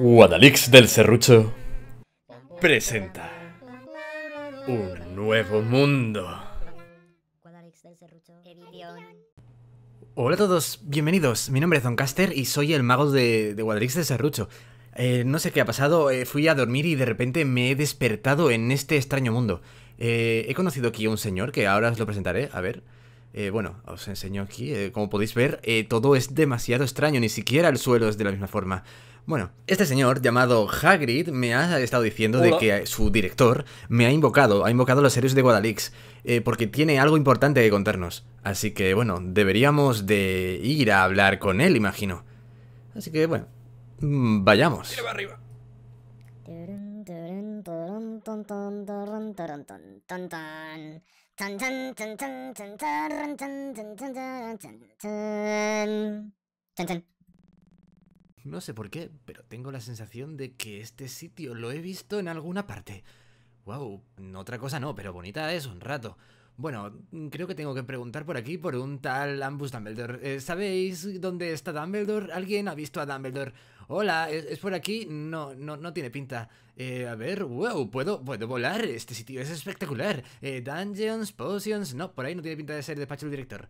Guadalix del Serrucho presenta un nuevo mundo. Hola a todos, bienvenidos. Mi nombre es Don Caster y soy el mago de, Guadalix del Serrucho. Eh, no sé qué ha pasado, eh, fui a dormir y de repente me he despertado en este extraño mundo. Eh, he conocido aquí a un señor que ahora os lo presentaré, a ver. Eh, bueno, os enseño aquí, eh, como podéis ver, eh, todo es demasiado extraño, ni siquiera el suelo es de la misma forma. Bueno, este señor llamado Hagrid me ha estado diciendo de que su director me ha invocado, ha invocado a los héroes de Guadalix, porque tiene algo importante que contarnos. Así que, bueno, deberíamos de ir a hablar con él, imagino. Así que, bueno, mm, vayamos. arriba. No sé por qué, pero tengo la sensación de que este sitio lo he visto en alguna parte. Wow, otra cosa no, pero bonita es un rato. Bueno, mm, creo que tengo que preguntar por aquí por un tal Ambus Dumbledore. Eh, ¿Sabéis dónde está Dumbledore? ¿Alguien ha visto a Dumbledore? Hola, ¿es, por aquí? No, no, no tiene pinta. Eh, a ver, wow, ¿puedo, puedo volar. Este sitio es espectacular. Eh, dungeons, potions... No, por ahí no tiene pinta de ser despacho del director.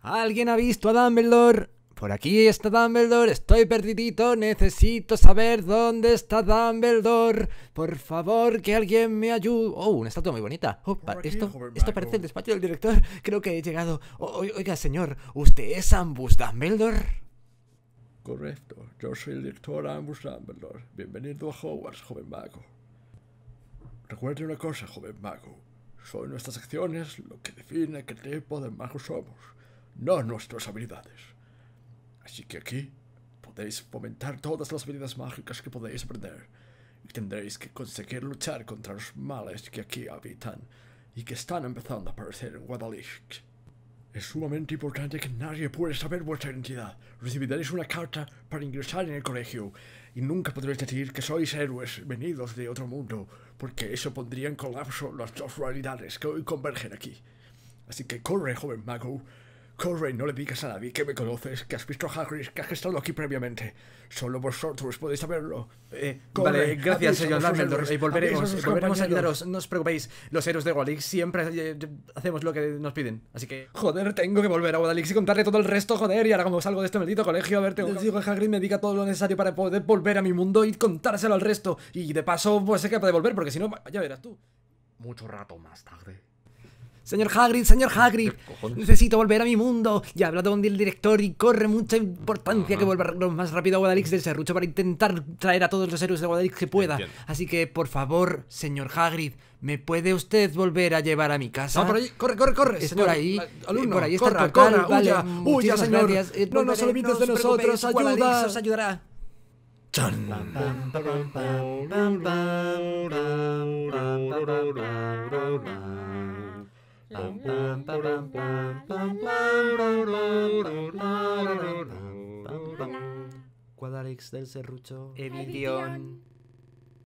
¿Alguien ha visto a Dumbledore? Por aquí está Dumbledore, estoy perdidito, necesito saber dónde está Dumbledore. Por favor, que alguien me ayude. Oh, una estatua muy bonita. esto, esto parece el despacho del director. Creo que he llegado. oiga, señor, ¿usted es Ambus Dumbledore? Correcto, yo soy el director Ambus Dumbledore. Bienvenido a Hogwarts, joven mago. Recuerde una cosa, joven mago. Son nuestras acciones lo que define qué tipo de magos somos, no nuestras habilidades. Así que aquí podéis fomentar todas las medidas mágicas que podéis aprender y tendréis que conseguir luchar contra los males que aquí habitan y que están empezando a aparecer en Guadalix. Es sumamente importante que nadie pueda saber vuestra identidad. Recibiréis una carta para ingresar en el colegio y nunca podréis decir que sois héroes venidos de otro mundo, porque eso pondría en colapso las dos realidades que hoy convergen aquí. Así que corre, joven mago, Corre, no le digas a nadie que me conoces, que has visto a Hagrid, que has estado aquí previamente. Solo vosotros podéis saberlo. Eh, vale, gracias, señor Dumbledore. Y eh, volveremos, a ayudaros. No os preocupéis, los héroes de Hogwarts siempre eh, hacemos lo que nos piden. Así que... Joder, tengo que volver a Hogwarts y contarle todo el resto, joder. Y ahora como salgo de este maldito colegio. A ver, tengo que Hagrid me diga todo lo necesario para poder volver a mi mundo y contárselo al resto. Y de paso, pues sé que puede volver, porque si no, ya verás tú. Mucho rato más tarde. Señor Hagrid, señor Hagrid, necesito volver a mi mundo. Ya hablado con el director y corre mucha importancia que vuelva lo más rápido a Guadalix del Serrucho para intentar traer a todos los héroes de Guadalix que pueda. Así que, por favor, señor Hagrid, ¿me puede usted volver a llevar a mi casa? No, por ahí, corre, corre, corre. Es señor, por ahí, por ahí está corre, vale, huya, señor. Gracias. no nos olvides de nosotros, ayuda. Guadalix os ayudará. Alex del Serrucho, Edición.